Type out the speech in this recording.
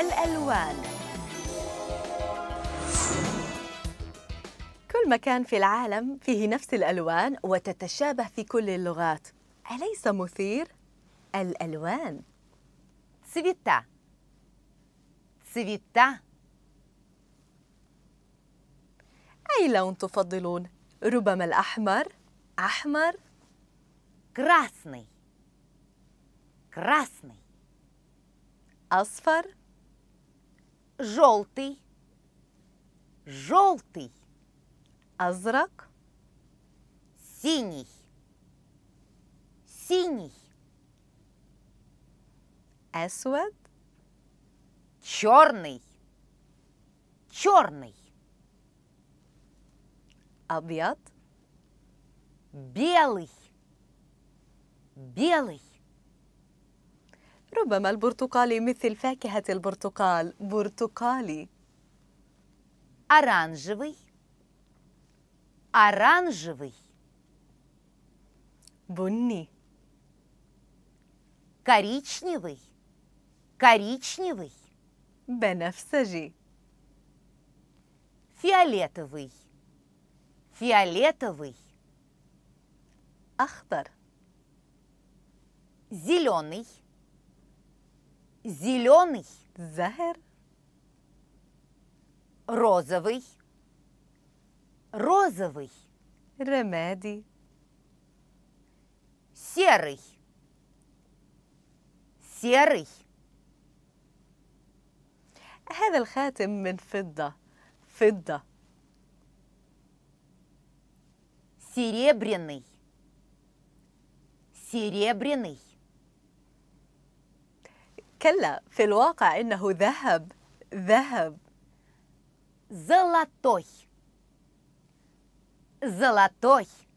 الألوان كل مكان في العالم فيه نفس الألوان وتتشابه في كل اللغات أليس مثير؟ الألوان سبيتا سبيتا أي لون تفضلون؟ ربما الأحمر أحمر كراسني كراسني أصفر желтый, желтый, а зрак синий, синий. Эсвет черный, черный. Объят белый, белый. ربما البرتقالي مثل فاكهة البرتقال برتقالي أرانجوي أرانجوي بني كاريتشنيوي كاريتشنيوي بنفسجي فيوليتوي فيوليتوي أخضر زيلوني Зеленый. Захер. Розовый. Розовый. Ремеди. Серый. серый هذا الخاتم من فضة فضة серебряный серебряный كلا في الواقع إنه ذهب ذهب زلاتوي زلاتوي